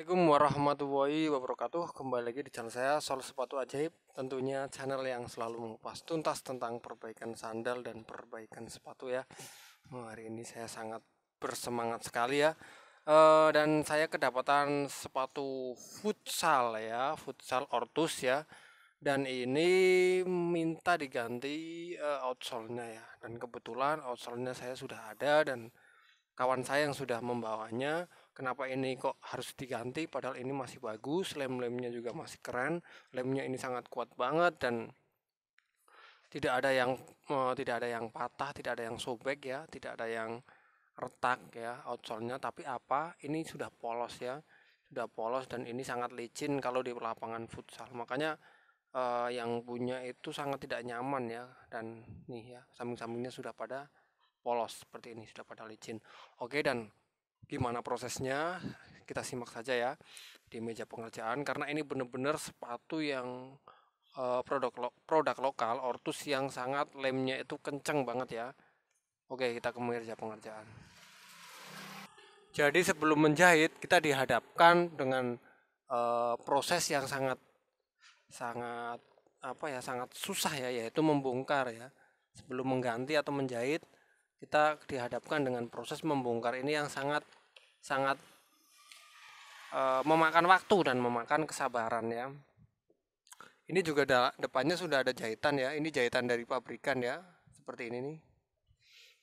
Assalamualaikum warahmatullahi wabarakatuh Kembali lagi di channel saya Sol Sepatu Ajaib Tentunya channel yang selalu mengupas tuntas tentang perbaikan sandal dan perbaikan sepatu ya oh, Hari ini saya sangat bersemangat sekali ya e, Dan saya kedapatan sepatu futsal ya Futsal ortus ya Dan ini minta diganti e, outsole-nya ya Dan kebetulan outsole-nya saya sudah ada dan kawan saya yang sudah membawanya kenapa ini kok harus diganti padahal ini masih bagus lem-lemnya juga masih keren lemnya ini sangat kuat banget dan tidak ada yang uh, tidak ada yang patah tidak ada yang sobek ya tidak ada yang retak ya outsole-nya tapi apa ini sudah polos ya sudah polos dan ini sangat licin kalau di lapangan futsal makanya uh, yang punya itu sangat tidak nyaman ya dan nih ya samping-sampingnya sudah pada polos seperti ini sudah pada licin oke dan gimana prosesnya kita simak saja ya di meja pengerjaan karena ini benar-benar sepatu yang uh, produk lo produk lokal ortus yang sangat lemnya itu kenceng banget ya oke kita ke meja pengerjaan jadi sebelum menjahit kita dihadapkan dengan uh, proses yang sangat sangat apa ya sangat susah ya yaitu membongkar ya sebelum mengganti atau menjahit kita dihadapkan dengan proses membongkar ini yang sangat sangat uh, memakan waktu dan memakan kesabaran ya. Ini juga da depannya sudah ada jahitan ya. Ini jahitan dari pabrikan ya, seperti ini nih.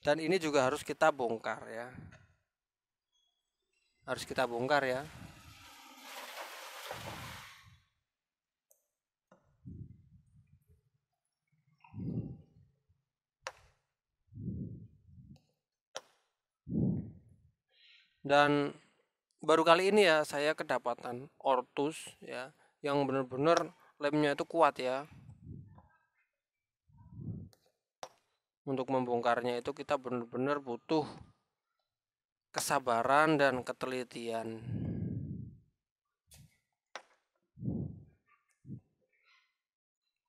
Dan ini juga harus kita bongkar ya. Harus kita bongkar ya. dan baru kali ini ya saya kedapatan ortus ya yang benar-benar lemnya itu kuat ya untuk membongkarnya itu kita benar-benar butuh kesabaran dan ketelitian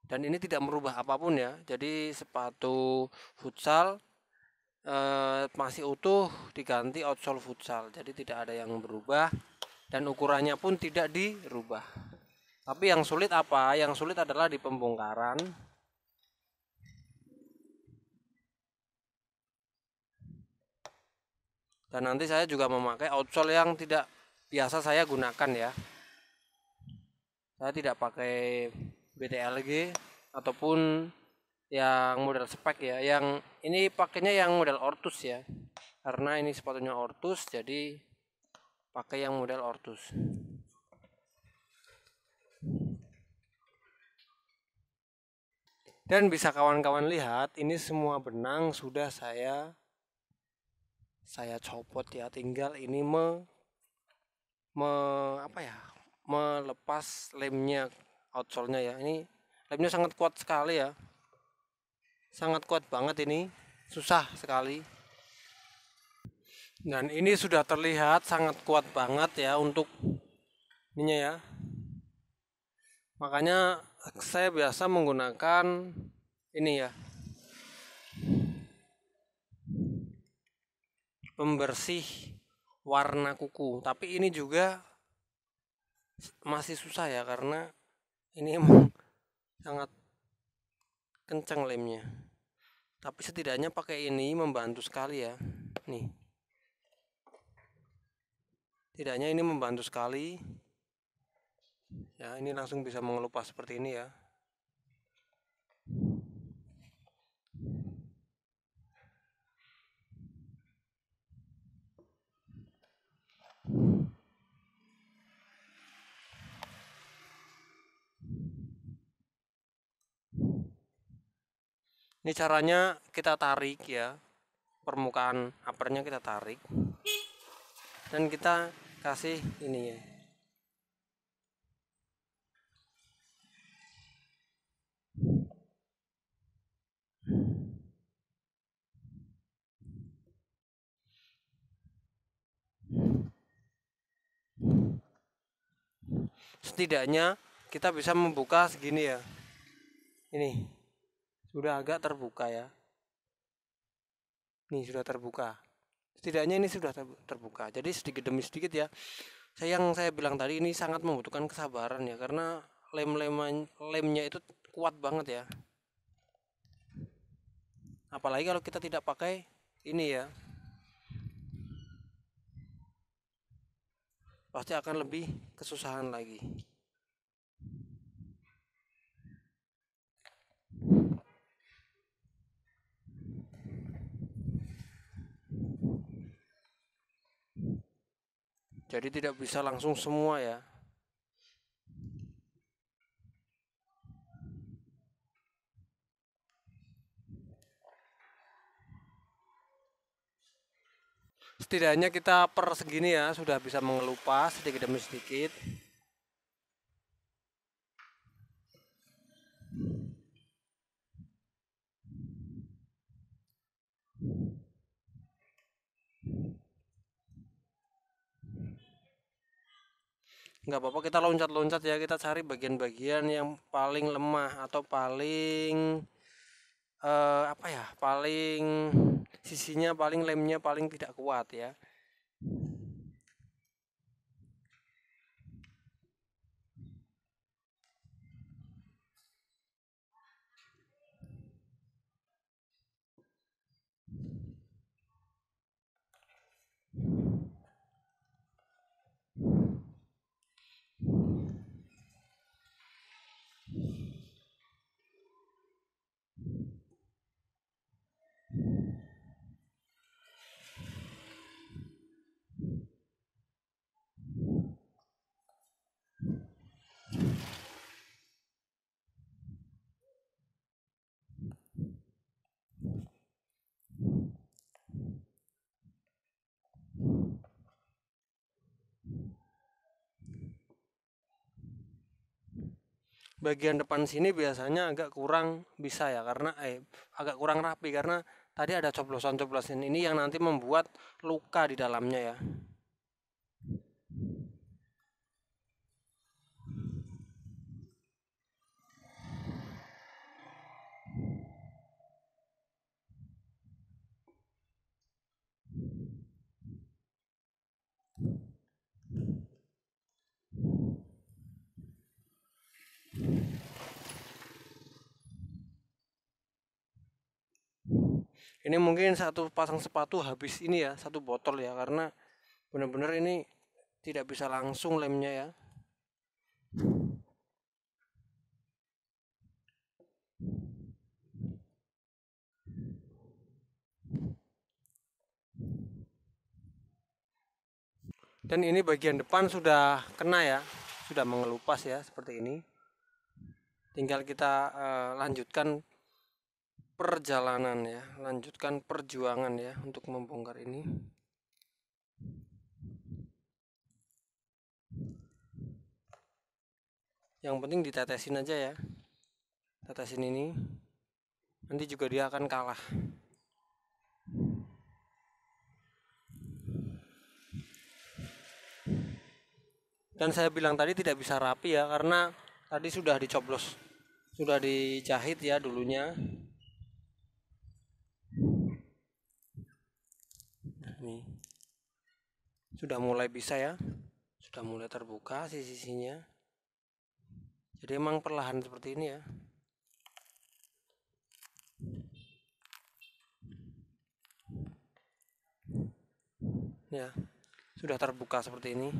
dan ini tidak merubah apapun ya jadi sepatu futsal Eh, masih utuh diganti outsole futsal jadi tidak ada yang berubah dan ukurannya pun tidak dirubah tapi yang sulit apa yang sulit adalah di pembongkaran dan nanti saya juga memakai outsole yang tidak biasa saya gunakan ya saya tidak pakai BTLG ataupun yang model spek ya yang ini pakainya yang model ortus ya karena ini sepatunya ortus jadi pakai yang model ortus dan bisa kawan-kawan lihat ini semua benang sudah saya saya copot ya tinggal ini me, me apa ya melepas lemnya outsole-nya ya ini lemnya sangat kuat sekali ya sangat kuat banget ini susah sekali dan ini sudah terlihat sangat kuat banget ya untuk ininya ya makanya saya biasa menggunakan ini ya pembersih warna kuku tapi ini juga masih susah ya karena ini emang sangat kencang lemnya tapi setidaknya pakai ini membantu sekali ya nih tidaknya ini membantu sekali ya ini langsung bisa mengelupas seperti ini ya ini caranya kita tarik ya permukaan uppernya kita tarik dan kita kasih ini ya setidaknya kita bisa membuka segini ya ini sudah agak terbuka ya ini sudah terbuka setidaknya ini sudah terbuka jadi sedikit demi sedikit ya saya yang saya bilang tadi ini sangat membutuhkan kesabaran ya karena lem lemnya itu kuat banget ya apalagi kalau kita tidak pakai ini ya pasti akan lebih kesusahan lagi Jadi tidak bisa langsung semua ya. Setidaknya kita per segini ya sudah bisa mengelupas sedikit demi sedikit. nggak apa-apa kita loncat-loncat ya kita cari bagian-bagian yang paling lemah atau paling eh, apa ya paling sisinya paling lemnya paling tidak kuat ya bagian depan sini biasanya agak kurang bisa ya karena eh agak kurang rapi karena tadi ada coblosan-coblosan ini yang nanti membuat luka di dalamnya ya ini mungkin satu pasang sepatu habis ini ya satu botol ya karena benar-benar ini tidak bisa langsung lemnya ya dan ini bagian depan sudah kena ya sudah mengelupas ya seperti ini tinggal kita uh, lanjutkan perjalanan ya lanjutkan perjuangan ya untuk membongkar ini yang penting ditetesin aja ya tetesin ini nanti juga dia akan kalah dan saya bilang tadi tidak bisa rapi ya karena tadi sudah dicoblos sudah dijahit ya dulunya ini sudah mulai bisa ya sudah mulai terbuka sisi-sisinya jadi emang perlahan seperti ini ya ya sudah terbuka seperti ini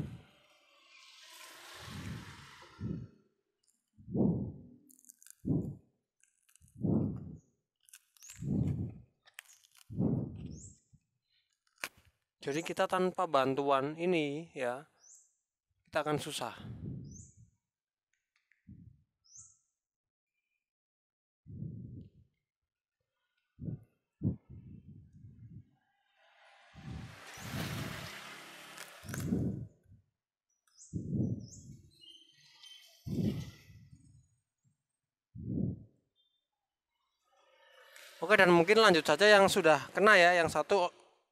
Jadi kita tanpa bantuan ini ya kita akan susah. Oke dan mungkin lanjut saja yang sudah kena ya, yang satu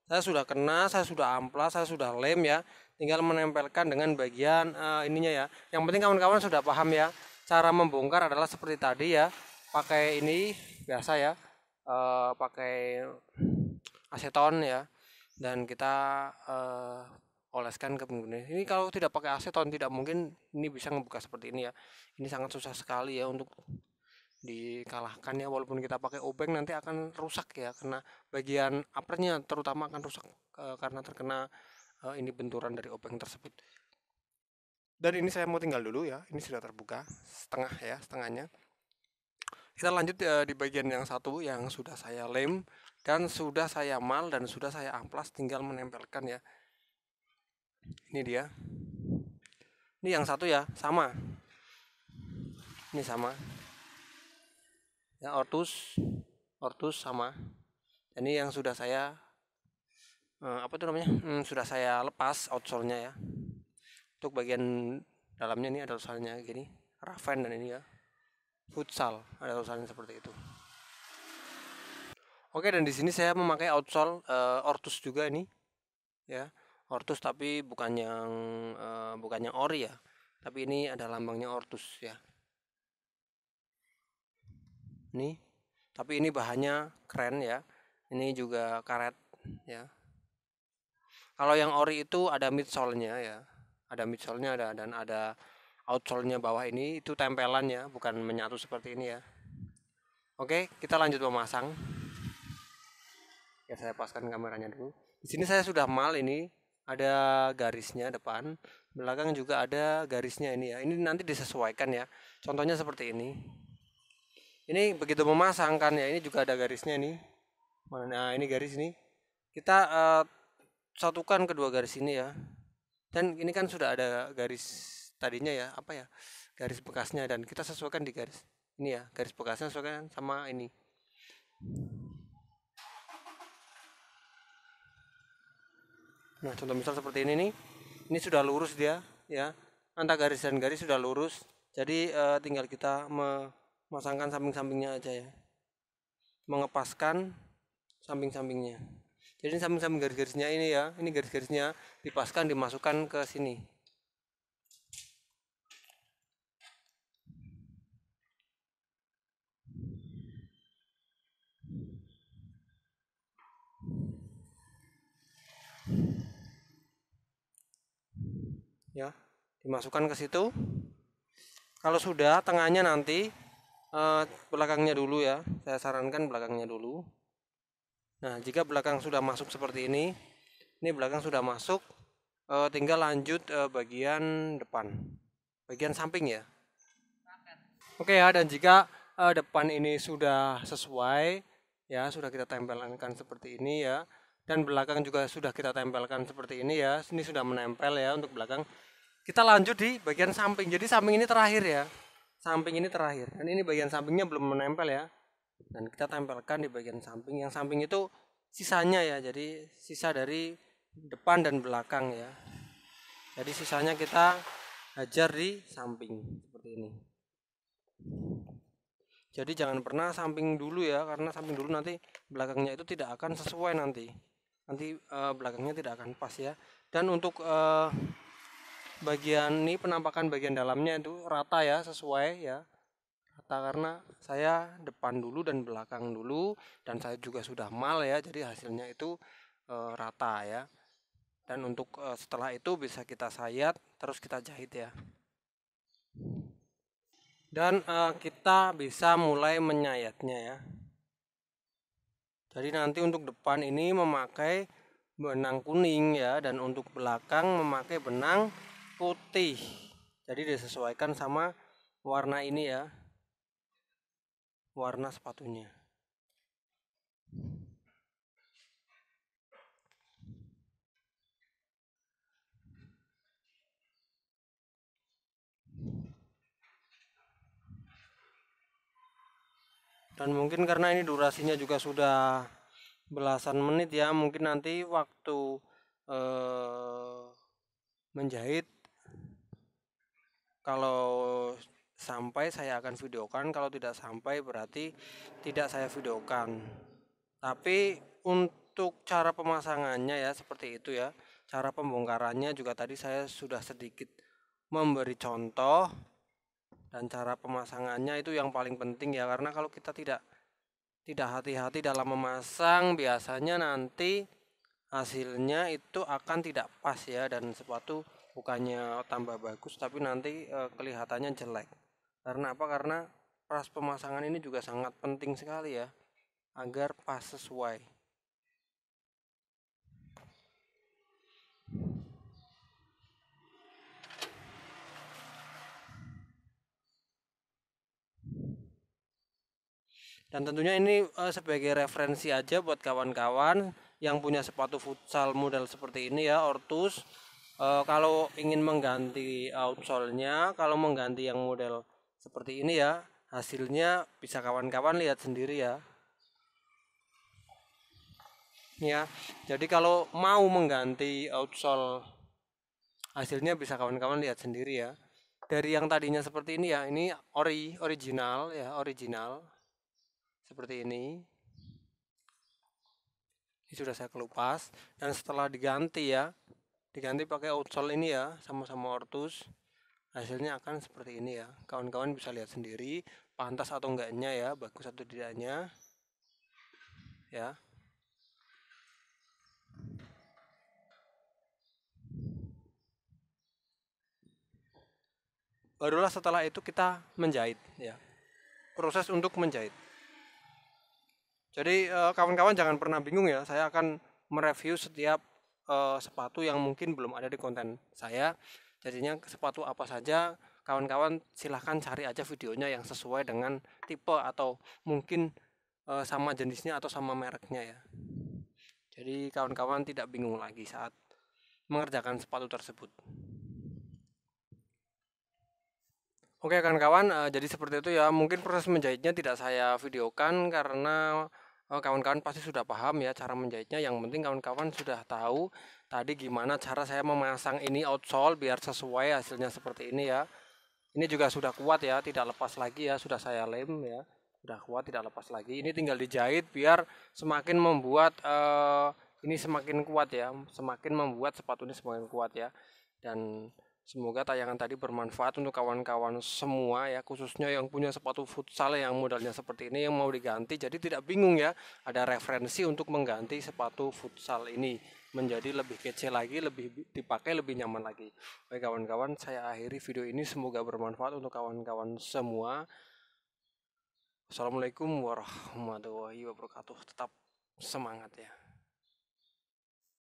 saya sudah kena saya sudah amplas saya sudah lem ya tinggal menempelkan dengan bagian uh, ininya ya yang penting kawan-kawan sudah paham ya cara membongkar adalah seperti tadi ya pakai ini biasa ya uh, pakai aseton ya dan kita uh, oleskan ke penggunanya ini kalau tidak pakai aseton tidak mungkin ini bisa membuka seperti ini ya ini sangat susah sekali ya untuk dikalahkan ya walaupun kita pakai obeng nanti akan rusak ya karena bagian uppernya terutama akan rusak e, karena terkena e, ini benturan dari obeng tersebut dan ini saya mau tinggal dulu ya ini sudah terbuka setengah ya setengahnya kita lanjut e, di bagian yang satu yang sudah saya lem dan sudah saya mal dan sudah saya amplas tinggal menempelkan ya ini dia ini yang satu ya sama ini sama ya ortus ortus sama ini yang sudah saya eh, apa itu namanya hmm, sudah saya lepas outsole nya ya untuk bagian dalamnya ini ada tulisannya gini Raven dan ini ya futsal ada tulisannya seperti itu Oke dan di sini saya memakai outsole eh, Ortus juga ini ya Ortus tapi bukan yang eh, bukan yang ori ya tapi ini ada lambangnya Ortus ya nih tapi ini bahannya keren ya ini juga karet ya kalau yang ori itu ada midsole-nya ya ada midsole-nya ada dan ada outsole-nya bawah ini itu tempelan ya bukan menyatu seperti ini ya oke kita lanjut memasang ya saya paskan kameranya dulu di sini saya sudah mal ini ada garisnya depan belakang juga ada garisnya ini ya ini nanti disesuaikan ya contohnya seperti ini ini begitu memasang kan ya ini juga ada garisnya nih nah ini garis ini kita uh, satukan kedua garis ini ya dan ini kan sudah ada garis tadinya ya apa ya garis bekasnya dan kita sesuaikan di garis ini ya garis bekasnya sesuaikan sama ini nah contoh misal seperti ini nih ini sudah lurus dia ya antara garis dan garis sudah lurus jadi uh, tinggal kita me masangkan samping-sampingnya aja ya mengepaskan samping-sampingnya jadi samping-samping garis-garisnya ini ya ini garis-garisnya dipaskan dimasukkan ke sini ya dimasukkan ke situ kalau sudah tengahnya nanti Eh, belakangnya dulu ya saya sarankan belakangnya dulu nah jika belakang sudah masuk seperti ini ini belakang sudah masuk uh, tinggal lanjut uh, bagian depan bagian samping ya oke okay, ya dan jika uh, depan ini sudah sesuai ya sudah kita tempelkan seperti ini ya dan belakang juga sudah kita tempelkan seperti ini ya ini sudah menempel ya untuk belakang kita lanjut di bagian samping jadi samping ini terakhir ya samping ini terakhir dan ini bagian sampingnya belum menempel ya dan kita tempelkan di bagian samping yang samping itu sisanya ya jadi sisa dari depan dan belakang ya jadi sisanya kita hajar di samping seperti ini jadi jangan pernah samping dulu ya karena samping dulu nanti belakangnya itu tidak akan sesuai nanti nanti uh, belakangnya tidak akan pas ya dan untuk uh, bagian ini penampakan bagian dalamnya itu rata ya sesuai ya rata karena saya depan dulu dan belakang dulu dan saya juga sudah mal ya jadi hasilnya itu e, rata ya dan untuk e, setelah itu bisa kita sayat terus kita jahit ya dan e, kita bisa mulai menyayatnya ya jadi nanti untuk depan ini memakai benang kuning ya dan untuk belakang memakai benang putih jadi disesuaikan sama warna ini ya warna sepatunya dan mungkin karena ini durasinya juga sudah belasan menit ya mungkin nanti waktu eh, menjahit kalau sampai saya akan videokan kalau tidak sampai berarti tidak saya videokan tapi untuk cara pemasangannya ya seperti itu ya cara pembongkarannya juga tadi saya sudah sedikit memberi contoh dan cara pemasangannya itu yang paling penting ya karena kalau kita tidak tidak hati-hati dalam memasang biasanya nanti hasilnya itu akan tidak pas ya dan sepatu bukannya tambah bagus tapi nanti e, kelihatannya jelek karena apa karena pras pemasangan ini juga sangat penting sekali ya agar pas sesuai dan tentunya ini e, sebagai referensi aja buat kawan-kawan yang punya sepatu futsal model seperti ini ya Ortus uh, kalau ingin mengganti outsole-nya kalau mengganti yang model seperti ini ya hasilnya bisa kawan-kawan lihat sendiri ya ya jadi kalau mau mengganti outsole hasilnya bisa kawan-kawan lihat sendiri ya dari yang tadinya seperti ini ya ini ori original ya original seperti ini ini sudah saya kelupas dan setelah diganti ya diganti pakai outsole ini ya sama-sama ortus hasilnya akan seperti ini ya kawan-kawan bisa lihat sendiri pantas atau enggaknya ya bagus atau tidaknya ya barulah setelah itu kita menjahit ya proses untuk menjahit jadi eh, kawan-kawan jangan pernah bingung ya saya akan mereview setiap uh, sepatu yang mungkin belum ada di konten saya jadinya sepatu apa saja kawan-kawan silahkan cari aja videonya yang sesuai dengan tipe atau mungkin uh, sama jenisnya atau sama mereknya ya jadi kawan-kawan tidak bingung lagi saat mengerjakan sepatu tersebut. Oke kawan-kawan, eh, jadi seperti itu ya. Mungkin proses menjahitnya tidak saya videokan karena Oh, kawan-kawan pasti sudah paham ya cara menjahitnya yang penting kawan-kawan sudah tahu tadi gimana cara saya memasang ini outsole biar sesuai hasilnya seperti ini ya ini juga sudah kuat ya tidak lepas lagi ya sudah saya lem ya sudah kuat tidak lepas lagi ini tinggal dijahit biar semakin membuat uh, ini semakin kuat ya semakin membuat sepatu ini semakin kuat ya dan Semoga tayangan tadi bermanfaat untuk kawan-kawan semua ya, khususnya yang punya sepatu futsal yang modalnya seperti ini yang mau diganti. Jadi tidak bingung ya, ada referensi untuk mengganti sepatu futsal ini menjadi lebih kecil lagi, lebih dipakai, lebih nyaman lagi. Baik kawan-kawan, saya akhiri video ini semoga bermanfaat untuk kawan-kawan semua. Assalamualaikum warahmatullahi wabarakatuh. Tetap semangat ya.